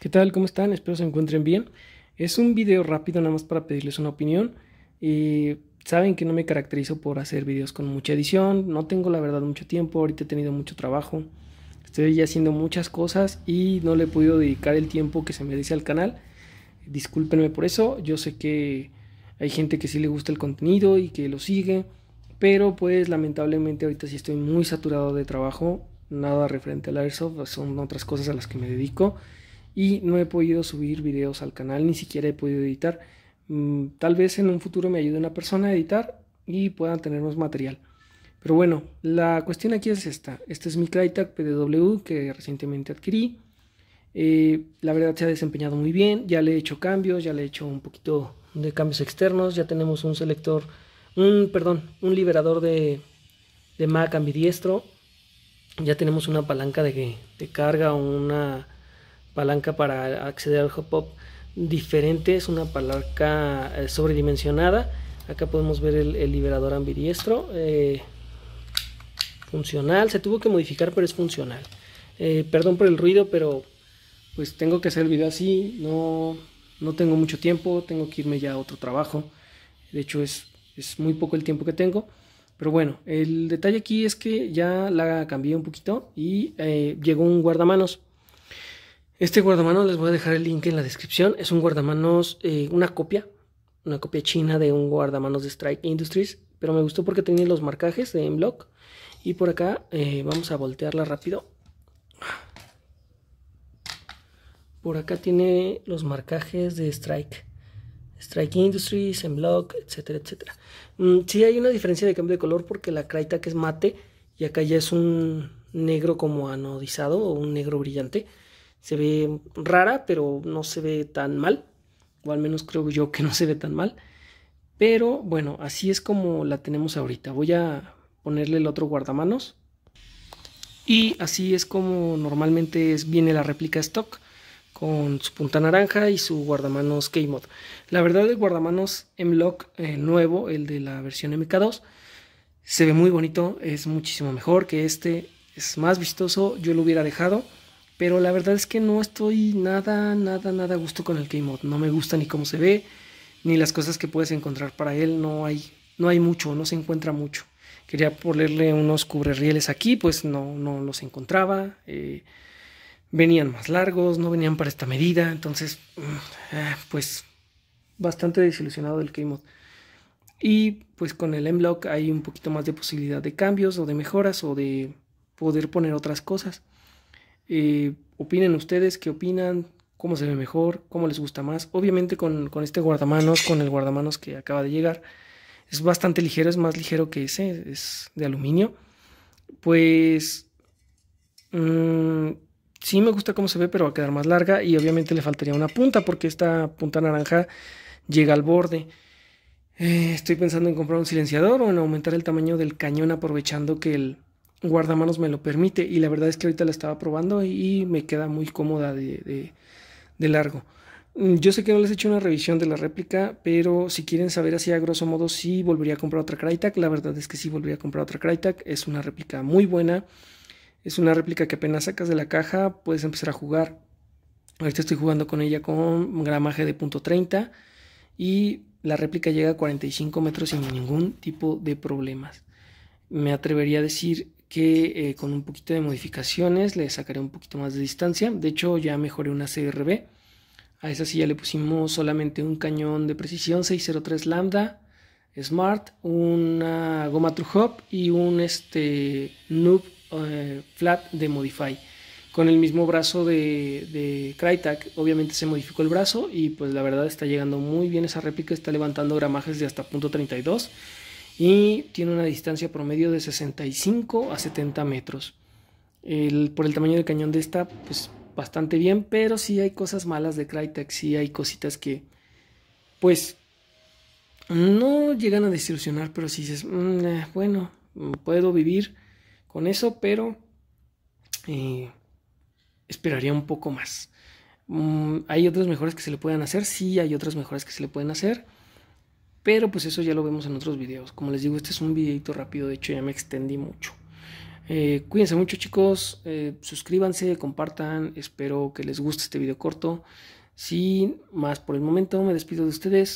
¿Qué tal? ¿Cómo están? Espero se encuentren bien. Es un video rápido nada más para pedirles una opinión. Y saben que no me caracterizo por hacer videos con mucha edición. No tengo la verdad mucho tiempo. Ahorita he tenido mucho trabajo. Estoy ya haciendo muchas cosas y no le he podido dedicar el tiempo que se me dice al canal. Discúlpenme por eso. Yo sé que hay gente que sí le gusta el contenido y que lo sigue. Pero pues lamentablemente ahorita sí estoy muy saturado de trabajo. Nada referente al Airsoft. Son otras cosas a las que me dedico y no he podido subir videos al canal, ni siquiera he podido editar. Mm, tal vez en un futuro me ayude una persona a editar y puedan tener más material. Pero bueno, la cuestión aquí es esta. Este es mi Crytek PDW que recientemente adquirí. Eh, la verdad se ha desempeñado muy bien. Ya le he hecho cambios, ya le he hecho un poquito de cambios externos. Ya tenemos un selector, un, perdón, un liberador de, de Mac ambidiestro. Ya tenemos una palanca de, de carga o una palanca para acceder al hop up diferente, es una palanca eh, sobredimensionada. Acá podemos ver el, liberador ambidiestro. Eh, funcional, se tuvo que modificar, pero es funcional. Eh, perdón por el ruido, pero pues tengo que hacer el video así, no, tengo mucho tiempo, tengo que irme ya a otro trabajo. De hecho, es, es muy poco el tiempo que tengo. Pero bueno, el detalle aquí es que ya la cambié un poquito y llegó un guardamanos. Este guardamanos les voy a dejar el link en la descripción. Es un guardamanos, eh, una copia, una copia china de un guardamanos de Strike Industries. Pero me gustó porque tenía los marcajes de M-Block. Y por acá eh, vamos a voltearla rápido. Por acá tiene los marcajes de Strike. Strike Industries, en block etcétera, etcétera. Mm, sí hay una diferencia de cambio de color porque la que es mate y acá ya es un negro como anodizado o un negro brillante se ve rara, pero no se ve tan mal, o al menos creo yo que no se ve tan mal. Pero bueno, así es como la tenemos ahorita. Voy a ponerle el otro guardamanos. Y así es como normalmente viene la réplica stock con su punta naranja y su guardamanos K-Mod. La verdad el guardamanos M-Lock eh, nuevo, el de la versión MK2, se ve muy bonito, es muchísimo mejor que este, es más vistoso, yo lo hubiera dejado. Pero la verdad es que no estoy nada, nada, nada a gusto con el K-Mod. No me gusta ni cómo se ve, ni las cosas que puedes encontrar para él. No hay, no hay mucho, no se encuentra mucho. Quería ponerle unos cubrerieles aquí, pues no, no los encontraba. Eh, venían más largos, no venían para esta medida. Entonces, mm, eh, pues bastante desilusionado del K-Mod. Y pues con el m block hay un poquito más de posibilidad de cambios o de mejoras o de poder poner otras cosas. Eh, opinen ustedes qué opinan, cómo se ve mejor, cómo les gusta más. Obviamente con, este guardamanos, con el guardamanos que acaba de llegar, es bastante ligero, es más ligero que ese, es de aluminio. Pues si mm, sí me gusta cómo se ve, pero va a quedar más larga y obviamente le faltaría una punta porque esta punta naranja llega al borde. Eh, estoy pensando en comprar un silenciador o en aumentar el tamaño del cañón aprovechando que el, guardamanos me lo permite y la verdad es que ahorita la estaba probando y me queda muy cómoda de, largo. Mm, yo sé que no les he hecho una revisión de la réplica, pero si quieren saber así a grosso modo si sí volvería a comprar otra Crytac la verdad es que sí volvería a comprar otra Crytac es una réplica muy buena, es una réplica que apenas sacas de la caja puedes empezar a jugar. Ahorita estoy jugando con ella con gramaje de .30 y la réplica llega a 45 metros sin ningún tipo de problemas. Me atrevería a decir que eh, con un poquito de modificaciones le sacaré un poquito más de distancia. De hecho ya mejoré una CRB. A esa sí ya le pusimos solamente un cañón de precisión 603 lambda smart, una goma true hop y un este noob eh, flat de modify. Con el mismo brazo de, de obviamente se modificó el brazo y pues la verdad está llegando muy bien esa réplica, está levantando gramajes de hasta .32 y tiene una distancia promedio de 65 a 70 metros. por el tamaño del cañón de esta, pues bastante bien, pero sí hay cosas malas de Crytek, sí hay cositas que, pues, no llegan a desilusionar, pero si dices, mm, eh, bueno, puedo vivir con eso, pero eh, esperaría un poco más. Mm, hay otras mejoras que se le puedan hacer, sí hay otras mejoras que se le pueden hacer. Pero pues eso ya lo vemos en otros videos. Como les digo, este es un videito rápido, de hecho ya me extendí mucho. Eh, cuídense mucho chicos, eh, suscríbanse, compartan, espero que les guste este video corto. Sin más por el momento, me despido de ustedes.